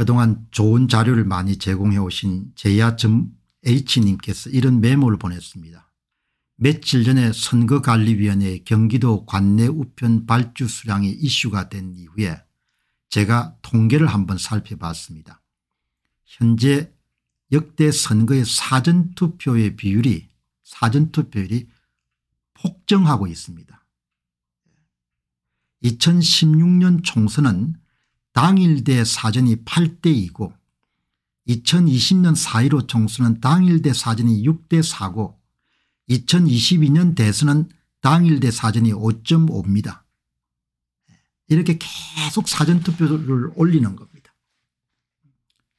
그동안 좋은 자료를 많이 제공해 오신 제야.h님께서 이런 메모를 보냈습니다. 며칠 전에 선거관리위원회 경기도 관내 우편 발주 수량이 이슈가 된 이후에 제가 통계를 한번 살펴봤습니다. 현재 역대 선거의 사전투표의 비율이 사전투표율이 폭증하고 있습니다. 2016년 총선은 당일대 사전이 8대이고 2020년 4.15 총수는 당일대 사전이 6대4고 2022년 대선은 당일대 사전이 5.5입니다. 이렇게 계속 사전투표를 올리는 겁니다.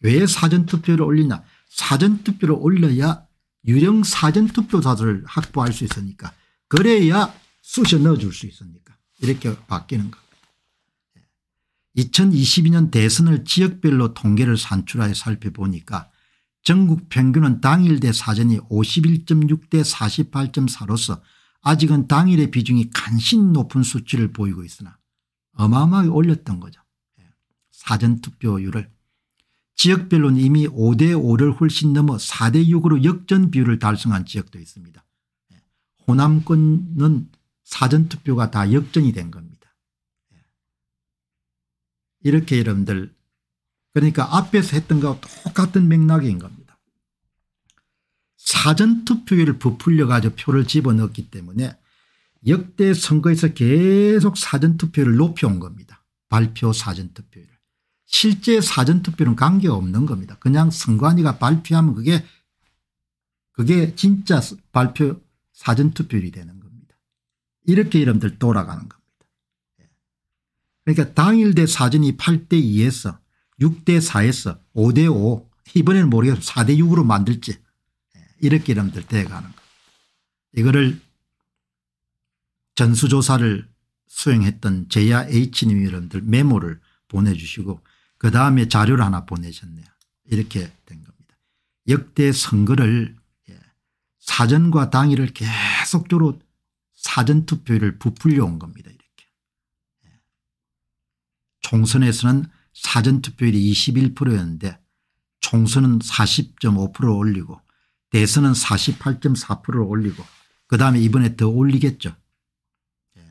왜 사전투표를 올리냐 사전투표를 올려야 유령 사전투표자들을 확보할 수 있으니까 그래야 쑤셔 넣어줄 수 있으니까 이렇게 바뀌는 거 2022년 대선을 지역별로 통계를 산출하여 살펴보니까 전국 평균은 당일대 사전이 51.6 대 48.4로서 아직은 당일의 비중이 간신 높은 수치를 보이고 있으나 어마어마하게 올렸던 거죠. 예. 사전투표율을. 지역별로는 이미 5대 5를 훨씬 넘어 4대 6으로 역전 비율을 달성한 지역도 있습니다. 예. 호남권은 사전투표가 다 역전이 된 겁니다. 이렇게 여러분들 그러니까 앞에서 했던 것과 똑같은 맥락인 겁니다. 사전투표율을 부풀려 가지고 표를 집어넣었기 때문에 역대 선거에서 계속 사전투표율을 높여온 겁니다. 발표 사전투표율. 실제 사전투표율은 관계없는 겁니다. 그냥 선관위가 발표하면 그게 그게 진짜 발표 사전투표율이 되는 겁니다. 이렇게 여러분들 돌아가는 겁니다. 그러니까 당일대 사전이 8대 2에서 6대 4에서 5대 5 이번에는 모르겠어 4대 6으로 만들지 예, 이렇게 여러분들 돼가는 거. 이거를 전수조사를 수행했던 제야 H님 이름들 메모를 보내주시고 그 다음에 자료를 하나 보내셨네요. 이렇게 된 겁니다. 역대 선거를 예, 사전과 당일을 계속적으로 사전투표를 부풀려 온 겁니다. 총선에서는 사전투표율이 21%였는데 총선은 40.5% 올리고 대선은 48.4%를 올리고 그다음에 이번에 더 올리겠죠. 예.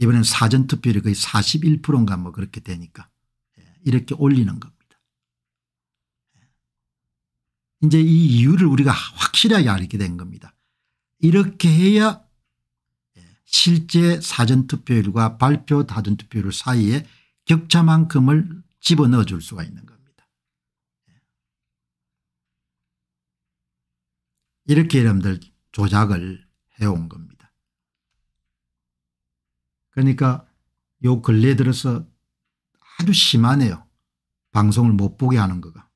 이번엔 사전투표율이 거의 41%인가 뭐 그렇게 되니까 예. 이렇게 올리는 겁니다. 예. 이제 이 이유를 우리가 확실하게 알게 된 겁니다. 이렇게 해야 실제 사전투표율과 발표 다전투표율 사이에 격차만큼을 집어넣어 줄 수가 있는 겁니다. 이렇게 여러분들 조작을 해온 겁니다. 그러니까 요 근래 들어서 아주 심하네요. 방송을 못 보게 하는 거가.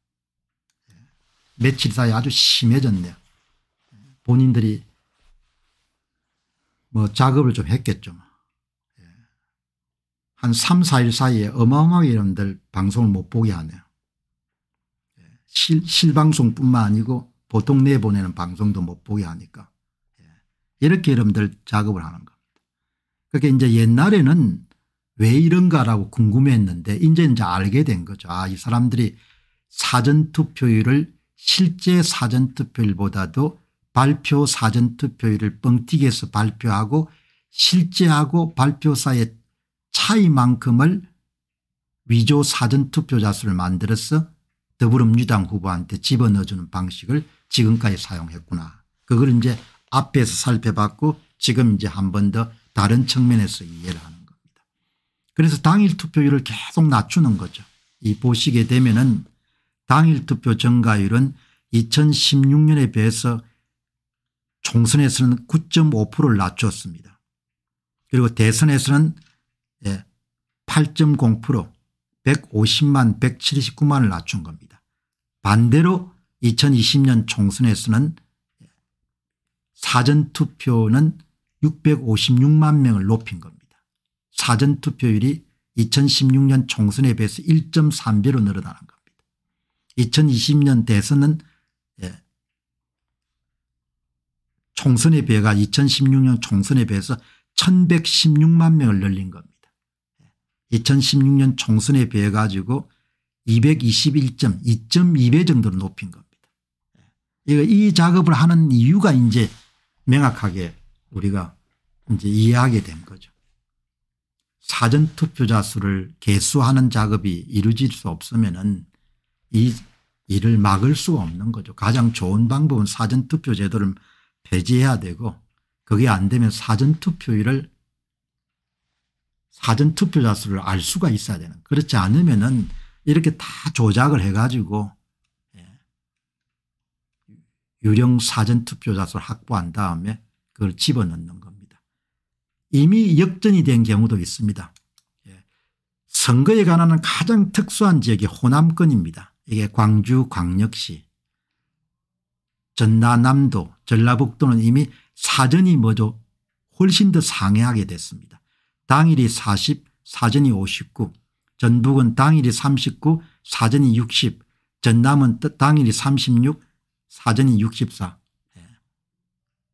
며칠 사이 아주 심해졌네요. 본인들이 뭐 작업을 좀 했겠죠. 뭐. 한 3, 4일 사이에 어마어마하게 여러분들 방송을 못 보게 하네요. 예, 실, 실방송뿐만 아니고 보통 내보내는 방송도 못 보게 하니까 예, 이렇게 여러분들 작업을 하는 겁니다. 그게 그러니까 이제 옛날에는 왜 이런가라고 궁금했는데 이제 이제 알게 된 거죠. 아, 이 사람들이 사전투표율을 실제 사전투표율보다도 발표 사전투표율을 뻥튀기해서 발표하고 실제하고 발표 사이 차이만큼을 위조 사전투표자 수를 만들어서 더불어민주당 후보한테 집어넣어주는 방식을 지금까지 사용했구나. 그걸 이제 앞에서 살펴봤고 지금 이제 한 번 더 다른 측면에서 이해를 하는 겁니다. 그래서 당일 투표율을 계속 낮추는 거죠. 이 보시게 되면은 당일 투표 증가율은 2016년에 비해서 총선에서는 9.5%를 낮췄습니다. 그리고 대선에서는 예, 8.0% 150만 179만을 낮춘 겁니다. 반대로 2020년 총선에서는 사전투표는 656만 명을 높인 겁니다. 사전투표율이 2016년 총선에 비해서 1.3배로 늘어나는 겁니다. 2020년 대선은 예, 총선에 비해가 2016년 총선에 비해서 1116만 명을 늘린 겁니다. 2016년 총선에 비해 가지고 221점 2.2배 정도로 높인 겁니다. 예. 그러니까 이 작업을 하는 이유가 이제 명확하게 우리가 이제 이해하게 된 거죠. 사전투표자 수를 개수하는 작업이 이루어질 수 없으면 은이 일을 막을 수가 없는 거죠. 가장 좋은 방법은 사전투표 제도를 폐지해야 되고 그게 안 되면 사전투표율을 사전 투표자 수를 알 수가 있어야 되는 그렇지 않으면은 이렇게 다 조작을 해가지고 예, 유령 사전 투표자 수를 확보한 다음에 그걸 집어넣는 겁니다. 이미 역전이 된 경우도 있습니다. 예, 선거에 관한 가장 특수한 지역이 호남권입니다. 이게 광주 광역시 전라남도 전라북도는 이미 사전이 먼저 훨씬 더상해하게 됐습니다. 당일이 40 사전이 59 전북은 당일이 39 사전이 60 전남은 당일이 36 사전이 64 예.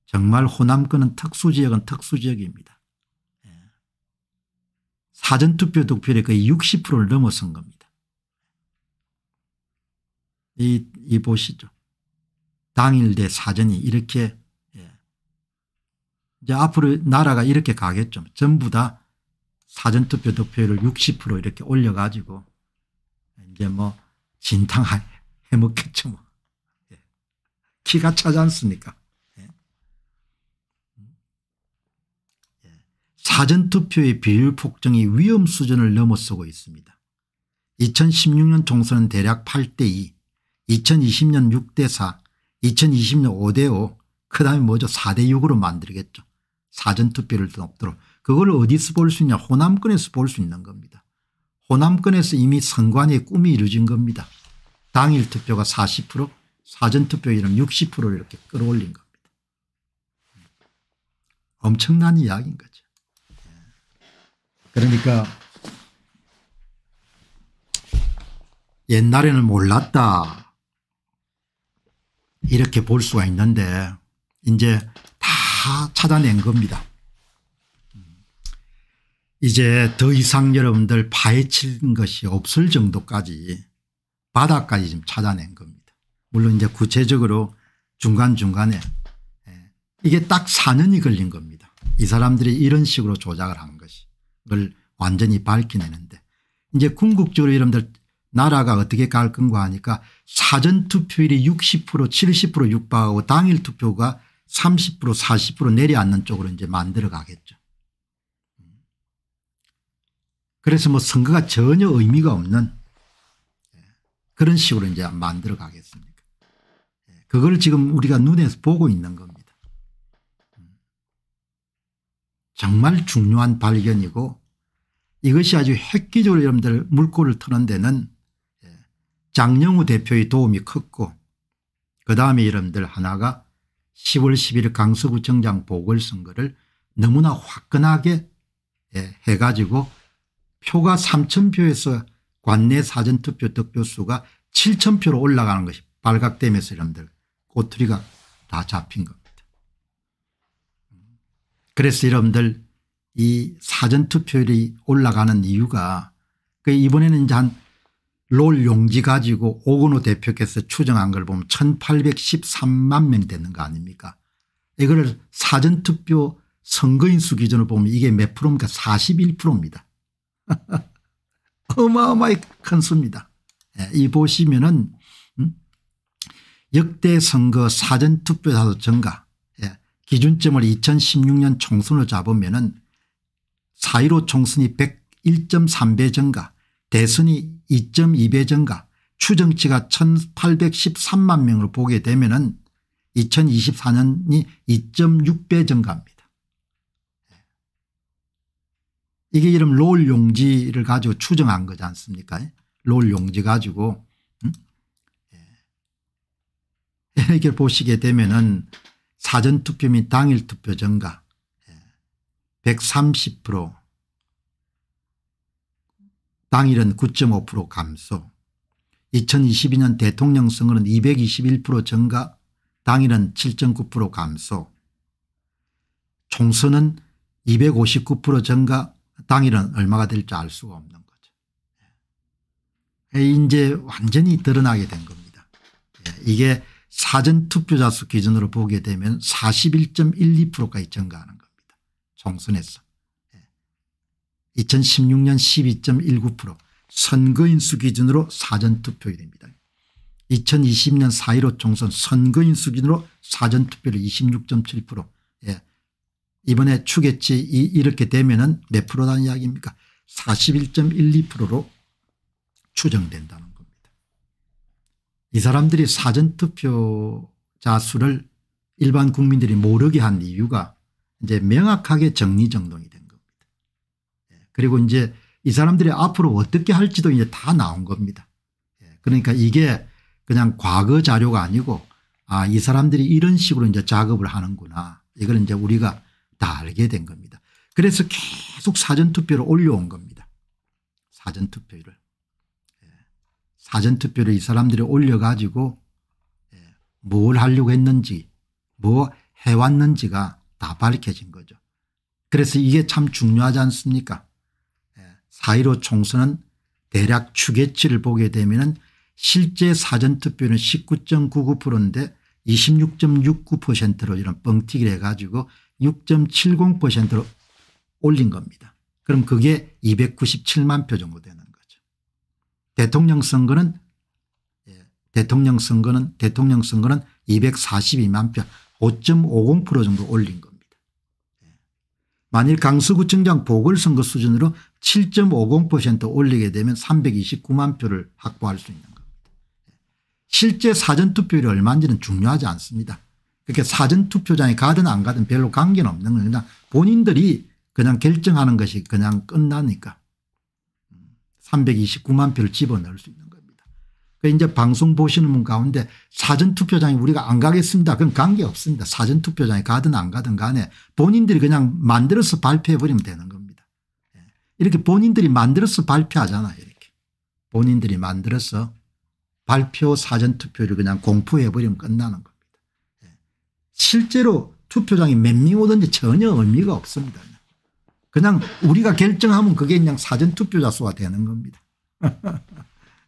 정말 호남권은 특수지역은 특수지역입니다. 예. 사전투표 득표율이 거의 60%를 넘어선 겁니다. 이, 이 보시죠. 당일 대 사전이 이렇게 예. 이제 앞으로 나라가 이렇게 가겠죠. 전부 다 사전투표 득표율을 60% 이렇게 올려가지고 이제 뭐 진탕해 먹겠죠 뭐. 예. 기가 차지 않습니까? 예. 예. 사전투표의 비율 폭증이 위험 수준을 넘어서고 있습니다. 2016년 총선은 대략 8대2, 2020년 6대4, 2020년 5대5, 그 다음에 뭐죠? 4대6으로 만들겠죠. 사전투표를 높도록 그걸 어디서 볼 수 있냐 호남권에서 볼 수 있는 겁니다. 호남권에서 이미 선관위의 꿈이 이루어진 겁니다. 당일 투표가 40% 사전투표 이름 60% 이렇게 끌어올린 겁니다. 엄청난 이야기인 거죠. 그러니까 옛날에는 몰랐다 이렇게 볼 수가 있는데 이제 다 찾아낸 겁니다. 이제 더 이상 여러분들 파헤친 것이 없을 정도까지 바닥까지 좀 찾아낸 겁니다. 물론 이제 구체적으로 중간중간에 예, 이게 딱 4년이 걸린 겁니다. 이 사람들이 이런 식으로 조작을 한 것이 걸 완전히 밝혀내는데 이제 궁극적으로 여러분들 나라가 어떻게 갈 건가 하니까 사전투표율이 60% 70% 육박하고 당일투표가 30% 40% 내려앉는 쪽으로 이제 만들어 가겠죠. 그래서 뭐 선거가 전혀 의미가 없는 그런 식으로 이제 만들어 가겠습니까. 그걸 지금 우리가 눈에서 보고 있는 겁니다. 정말 중요한 발견이고 이것이 아주 획기적으로 여러분들 물꼬를 트는 데는 장영우 대표의 도움이 컸고 그 다음에 여러분들 하나가 10월 11일 강서구청장 보궐선거를 너무나 화끈하게 해가지고 표가 3,000표에서 관내 사전투표 득표수가 7,000표로 올라가는 것이 발각되면서 여러분들 꼬투리가 다 잡힌 겁니다. 그래서 여러분들 이 사전투표율이 올라가는 이유가 그 이번에는 이제 한롤 용지 가지고 오건호 대표께서 추정한 걸 보면 1813만 명 되는 거 아닙니까 이거 사전투표 선거인수 기준으로 보면 이게 몇 프로입니까 41%입니다. 어마어마히 큰 수입니다. 예, 이 보시면은 음, 역대 선거 사전투표자도 증가 예, 기준점을 2016년 총선을 잡으면은 4.15 총선이 101.3배 증가 대선이 2.2배 증가 추정치가 1813만 명을 보게 되면은 2024년이 2.6배 증가합니다. 이게 이름 롤 용지를 가지고 추정한 거지 않습니까? 롤 용지 가지고 음? 이렇게 보시게 되면은 사전투표 및 당일투표 증가 130% 예. 당일은 9.5% 감소 2022년 대통령 선거는 221% 증가 당일은 7.9% 감소 총선은 259% 증가 당일은 얼마가 될지 알 수가 없는 거죠. 예. 예, 이제 완전히 드러나게 된 겁니다. 예, 이게 사전투표자 수 기준으로 보게 되면 41.12%까지 증가하는 겁니다. 총선에서. 2016년 12.19% 선거인 수 기준으로 사전투표율입니다. 2020년 4.15 총선 선거인 수 기준으로 사전투표율 26.7% 예. 이번에 추겠지 이렇게 되면은 몇 프로단 이야기입니까 41.12%로 추정된다는 겁니다. 이 사람들이 사전투표자 수를 일반 국민들이 모르게 한 이유가 이제 명확하게 정리정돈이 된 겁니다. 예, 그리고 이제 이 사람들이 앞으로 어떻게 할지도 이제 다 나온 겁니다. 예, 그러니까 이게 그냥 과거 자료가 아니고 아이 사람들이 이런 식으로 이제 작업을 하는구나. 이걸 이제 우리가 다 알게 된 겁니다. 그래서 계속 사전투표를 올려온 겁니다. 사전투표를. 예. 사전투표를 이 사람들이 올려가지고 예, 뭘 하려고 했는지 뭐 해왔는지가 다 밝혀진 거죠. 그래서 이게 참 중요하지 않습니까 4.15 예, 총선은 대략 추계치를 보게 되면 은 실제 사전투표는 19.99%인데 26.69%로 이런 뻥튀기를 해가지고 6.70%로 올린 겁니다. 그럼 그게 297만 표 정도 되는 거죠. 대통령 선거는 예, 대통령 선거는 대통령 선거는 242만 표 5.50% 정도 올린 겁니다. 예. 만일 강서구청장 보궐선거 수준으로 7.50% 올리게 되면 329만 표를 확보할 수 있는 겁니다. 예. 실제 사전투표율이 얼마인지는 중요하지 않습니다. 그렇게 사전투표장에 가든 안 가든 별로 관계는 없는 거예요. 그냥 본인들이 그냥 결정하는 것이 그냥 끝나니까 329만 표를 집어넣을 수 있는 겁니다. 그 이제 방송 보시는 분 가운데 사전투표장에 우리가 안 가겠습니다. 그럼 관계없습니다. 사전투표장에 가든 안 가든 간에 본인들이 그냥 만들어서 발표해버리면 되는 겁니다. 예. 이렇게 본인들이 만들어서 발표하잖아요. 이렇게 본인들이 만들어서 발표 사전투표를 그냥 공포해버리면 끝나는 거예요. 실제로 투표장이몇 명 오든지 전혀 의미가 없습니다. 그냥 우리가 결정하면 그게 그냥 사전투표자 수가 되는 겁니다.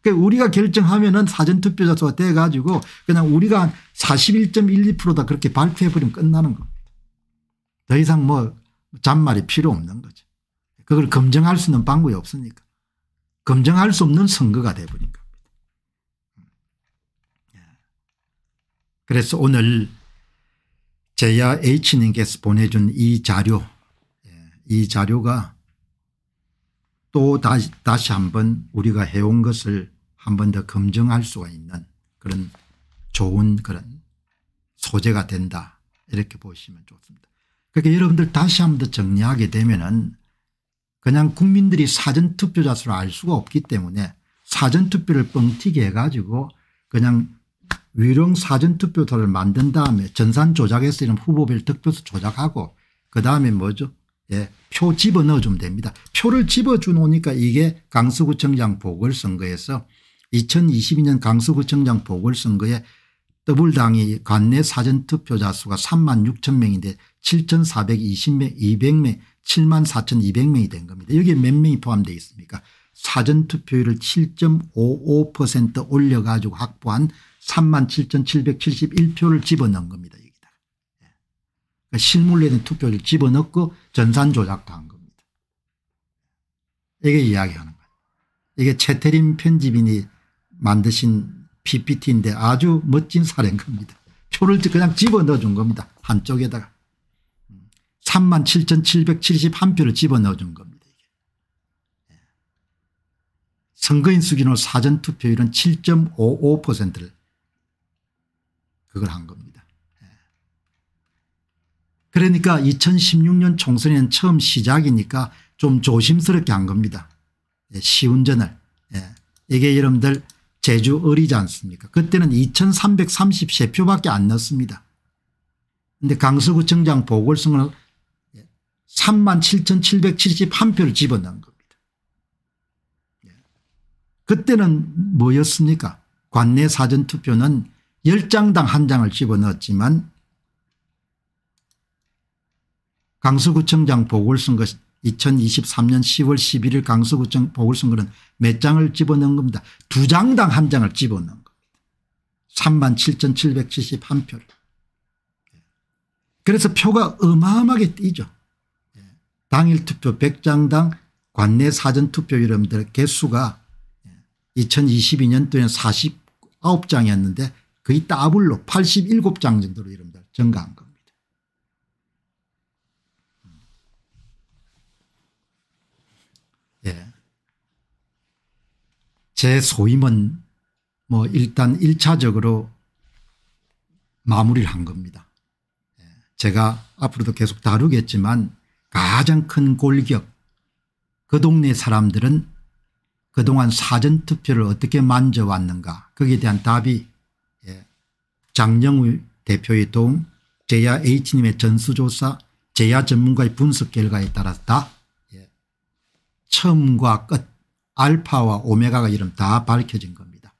그러니까 우리가 결정하면 사전투표자 수가 돼가지고 그냥 우리가 41.12%다 그렇게 발표해버리면 끝나는 겁니다. 더 이상 뭐 잔말이 필요 없는 거죠. 그걸 검증할 수 있는 방법이 없으니까. 검증할 수 없는 선거가 돼버린 겁니다. 예. 그래서 오늘 제야 H님께서 보내준 이 자료 예, 이 자료가 또 다시, 다시 한 번 우리가 해온 것을 한 번 더 검증할 수가 있는 그런 좋은 그런 소재가 된다 이렇게 보시면 좋습니다. 그러니까 여러분들 다시 한 번 더 정리하게 되면 은 그냥 국민들이 사전투표자 수를 알 수가 없기 때문에 사전투표를 뻥튀기 해가지고 그냥 위령 사전투표소를 만든 다음에 전산 조작에서 이런 후보별 득표수 조작하고 그다음에 뭐죠 예, 표 집어넣어주면 됩니다. 표를 집어주놓으니까 이게 강서구청장 보궐선거에서 2022년 강서구청장 보궐선거에 더블당이 관내 사전투표자 수가 3만 6천 명인데 7,420명 200명 7만 4,200명이 된 겁니다. 여기에 몇 명이 포함되어 있습니까 사전투표율을 7.55% 올려가지고 확보한 3 7,771표를 집어넣은 겁니다. 여기다. 예. 그 그러니까 실물내는 투표를 집어넣고 전산 조작도 한 겁니다. 예. 이게 이야기하는 거예요. 이게 최태림 편집인이 만드신 PPT인데 아주 멋진 사례입니다 표를 그냥 집어넣어 준 겁니다. 한쪽에다가. 3 7,771표를 집어넣어 준 겁니다. 예. 선거인 수준로 사전투표율은 7.55%를 그걸 한 겁니다. 예. 그러니까 2016년 총선에는 처음 시작이니까 좀 조심스럽게 한 겁니다. 시운전을. 예, 예. 이게 여러분들 제주 어리지 않습니까 그때는 2333표밖에 안 넣었습니다. 근데 강서구청장 보궐선거는 37,771표를 집어넣은 겁니다. 그때는 뭐였습니까 관내 사전투표는 열장당한 장을 집어넣었지만 강서구청장 보궐선거 2023년 10월 11일 강서구청 보궐선거는 몇 장을 집어넣은 겁니다. 두 장당 한 장을 집어넣은 겁니다. 3만 7,771표를. 그래서 표가 어마어마하게 뛰죠. 예. 당일 투표 100장당 관내 사전투표 여러분들 개수가 2022년도에는 예, 49장이었는데 거의 따블로 87장 정도로 여러분들 증가한 겁니다. 예. 제 소임은 뭐 일단 1차적으로 마무리를 한 겁니다. 예. 제가 앞으로도 계속 다루겠지만 가장 큰 골격 그 동네 사람들은 그동안 사전투표를 어떻게 만져왔는가 거기에 대한 답이 장영우 대표의 도움 제야 H님의 전수조사 제야 전문가의 분석 결과에 따랐다. 예. 처음과 끝 알파와 오메가가 이름 다 밝혀진 겁니다.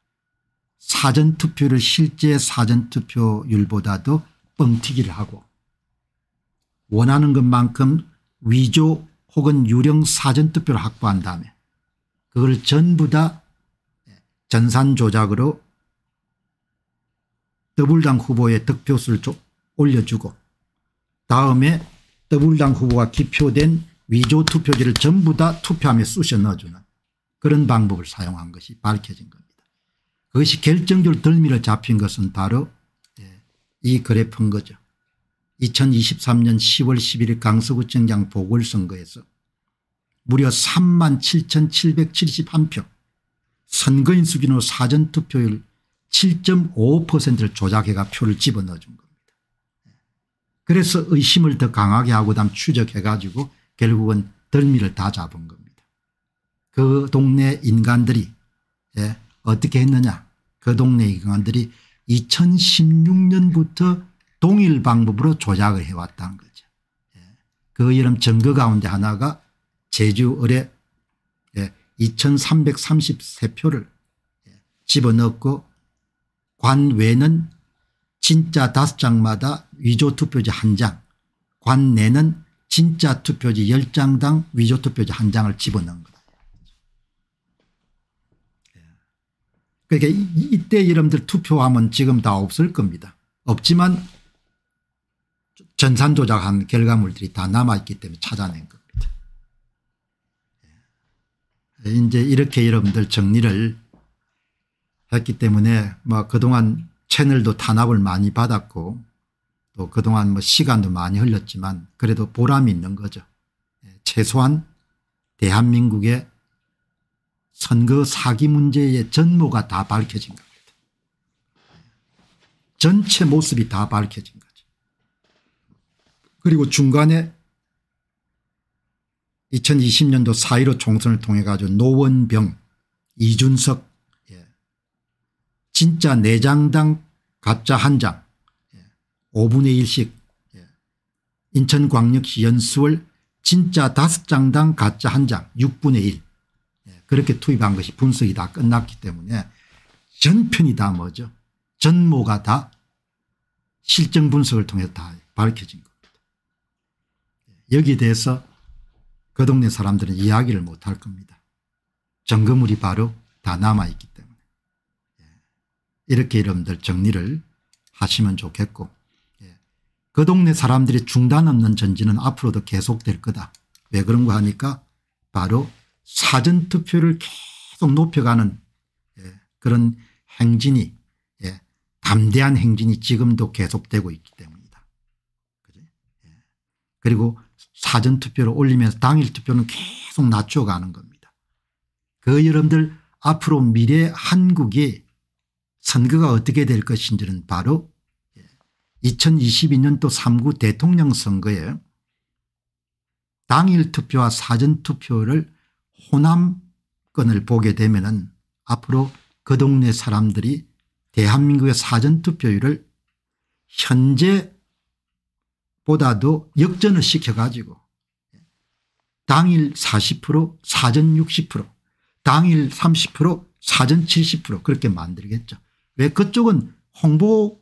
사전투표를 실제 사전투표율보다도 뻥튀기를 하고 원하는 것만큼 위조 혹은 유령 사전투표를 확보한 다음에 그걸 전부 다 예, 전산조작으로 더불당 후보의 득표수를 올려주고 다음에 더불당 후보가 기표된 위조 투표지를 전부 다 투표함에 쑤셔 넣어주는 그런 방법을 사용한 것이 밝혀진 겁니다. 그것이 결정적으로 덜미를 잡힌 것은 바로 예, 이 그래프인 거죠. 2023년 10월 11일 강서구청장 보궐선거에서 무려 3만 7,771표 선거인 수준으로 사전투표율 7.5%를 조작해가 표를 집어넣어 준 겁니다. 그래서 의심을 더 강하게 하고 다음 추적해 가지고 결국은 덜미를 다 잡은 겁니다. 그 동네 인간들이 예, 어떻게 했느냐 그 동네 인간들이 2016년부터 동일 방법으로 조작을 해왔다는 거죠. 예, 그 여름 증거 가운데 하나가 제주 의뢰 예, 2333표를 예, 집어넣고 관외는 진짜 다섯 장마다 위조 투표지 한 장, 관내는 진짜 투표지 열장당 위조 투표지 한 장을 집어넣은 거다. 그러니까 이때 여러분들 투표함은 지금 다 없을 겁니다. 없지만 전산 조작한 결과물들이 다 남아있기 때문에 찾아낸 겁니다. 예. 이제 이렇게 여러분들 정리를 했기 때문에 뭐 그동안 채널도 탄압을 많이 받았고 또 그동안 뭐 시간도 많이 흘렸지만 그래도 보람이 있는 거죠. 예, 최소한 대한민국의 선거 사기 문제의 전모가 다 밝혀진 겁니다. 전체 모습이 다 밝혀진 거죠. 그리고 중간에 2020년도 4.15 총선을 통해 가지고 노원병, 이준석 진짜 4장당 가짜 한장 5분의 예. 1씩 예. 인천광역시 연수월 진짜 5장당 가짜 한장 6분의 1 예. 그렇게 투입한 것이 분석이 다 끝났기 때문에 전편이 다 뭐죠 전모가 다 실정 분석을 통해 다 밝혀진 겁니다. 여기에 대해서 그 동네 사람들은 이야기를 못 할 겁니다. 점검물이 바로 다 남아있기 때문에. 이렇게 여러분들 정리를 하시면 좋겠고 예. 그 동네 사람들이 중단 없는 전진은 앞으로도 계속될 거다. 왜 그런가 하니까 바로 사전투표를 계속 높여가는 예, 그런 행진이 예. 담대한 행진이 지금도 계속되고 있기 때문이다. 예. 그리고 사전투표를 올리면서 당일투표는 계속 낮춰가는 겁니다. 그 여러분들 앞으로 미래 한국이 선거가 어떻게 될 것인지는 바로 2022년도 예, 3구 대통령 선거에 당일 투표와 사전 투표를 호남권을 보게 되면 은 앞으로 그 동네 사람들이 대한민국의 사전투표율을 현재보다도 역전을 시켜가지고 당일 40% 사전 60% 당일 30% 사전 70% 그렇게 만들겠죠. 왜 그쪽은 홍보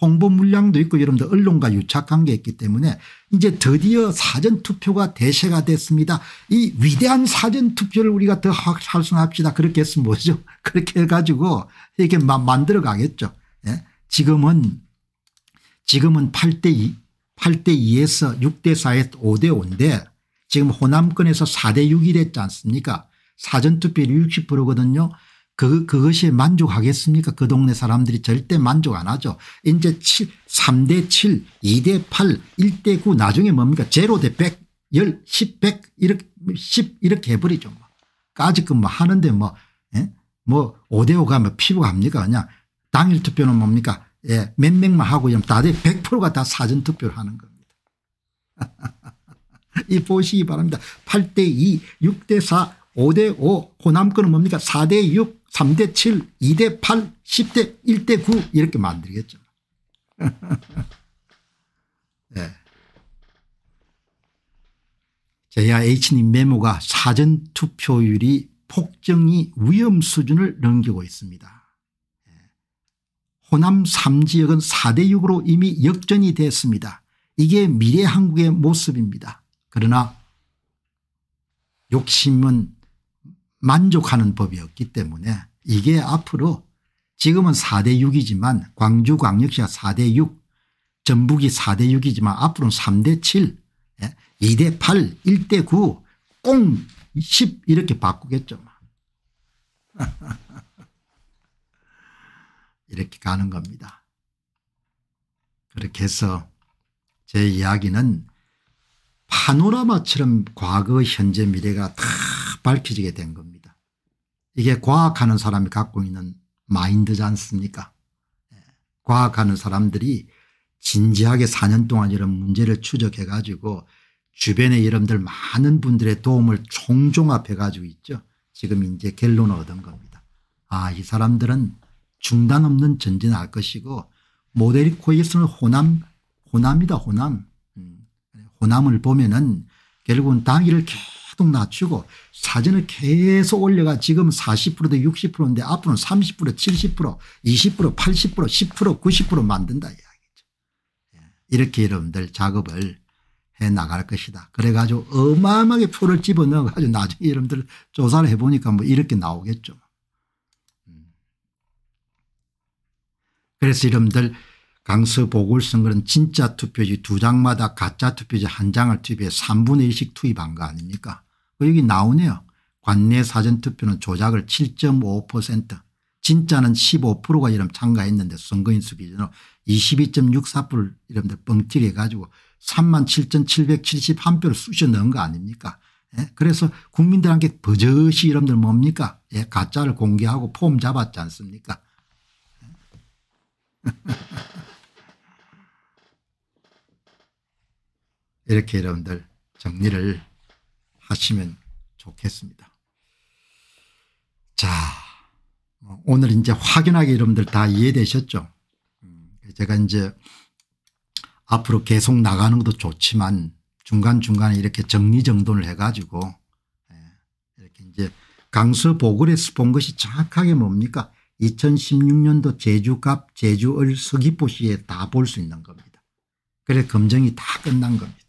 홍보 물량도 있고 여러분들 언론과 유착관계 있기 때문에 이제 드디어 사전투표가 대세가 됐습니다. 이 위대한 사전투표를 우리가 더 활성합시다. 그렇게 했으면 뭐죠. 그렇게 해가지고 이렇게 만들어 가겠죠. 예? 지금은 지금은 8대2 8대2에서 6대4에서 5대5인데 지금 호남권에서 4대6이 됐지 않습니까 사전투표 율 60%거든요. 그, 그것이 만족하겠습니까? 그 동네 사람들이 절대 만족 안 하죠. 이제 7, 3대 7, 2 대 8, 1 대 9, 나중에 뭡니까? 0 대 100, 10, 10, 100, 이렇게, 10, 이렇게 해버리죠. 뭐. 까짓금 뭐 하는데 뭐, 예? 뭐 5 대 5가 뭐 필요합니까? 그냥 당일 투표는 뭡니까? 예, 몇 명만 하고 다들 100%가 다 사전 투표를 하는 겁니다. 이 보시기 바랍니다. 8 대 2, 6 대 4, 5 대 5, 호남권은 뭡니까? 4 대 6, 3대 7, 2대 8, 10대 1대 9 이렇게 만들겠죠. 네. JIH님 메모가 사전투표율이 폭정이 위험 수준을 넘기고 있습니다. 네. 호남 3지역은 4대 6으로 이미 역전이 됐습니다. 이게 미래 한국의 모습입니다. 그러나 욕심은 만족하는 법이었기 때문에 이게 앞으로 지금은 4대 6이지만 광주광역시가 4대 6 전북이 4대 6이지만 앞으로는 3대 7 2대 8 1대 9꽁 10 이렇게 바꾸겠죠. 뭐. 이렇게 가는 겁니다. 그렇게 해서 제 이야기는 파노라마처럼 과거 현재 미래가 다 밝혀지게 된 겁니다. 이게 과학하는 사람이 갖고 있는 마인드지 않습니까 예. 과학하는 사람들이 진지하게 4년 동안 이런 문제를 추적해 가지고 주변의 여러분들 많은 분들의 도움을 총종합해 가지고 있죠. 지금 이제 결론을 얻은 겁니다. 아이 사람들은 중단 없는 전진을 할 것이고 모델 이 코이스는 호남 호남이다 호남. 음. 호남을 보면은 결국은 당일을 계속 계속 낮추고 사진을 계속 올려가 지금 40%대 60%인데 앞으로는 30% 70% 20% 80% 10% 90% 만든다 이야기죠. 예. 이렇게 여러분들 작업을 해 나갈 것이다. 그래가지고 어마어마하게 표를 집어넣어가지고 나중에 여러분들 조사를 해보니까 뭐 이렇게 나오겠죠. 음. 그래서 여러분들 강서 보궐선거는 진짜 투표지 두 장마다 가짜 투표지 한 장을 투입해 3분의 1씩 투입한 거 아닙니까 여기 그 나오네요. 관내 사전투표는 조작을 7.5% 진짜는 15%가 이름 참가했는데 선거인수 기준으로 22.64%를 이름들 뻥튀기 해가지고 37,771표를 쑤셔 넣은 거 아닙니까 예? 그래서 국민들한테 버젓이 이름들 뭡니까 예? 가짜를 공개하고 폼 잡았지 않습니까 이렇게 여러분들 정리를 하시면 좋겠습니다. 자 오늘 이제 확연하게 여러분들 다 이해되셨죠 음, 제가 이제 앞으로 계속 나가는 것도 좋지만 중간중간에 이렇게 정리정돈을 해가지고 예, 이렇게 이제 강서 보궐에서 본 것이 정확하게 뭡니까 2016년도 제주갑 제주을 서귀포시에 다 볼 수 있는 겁니다. 그래 검증이 다 끝난 겁니다.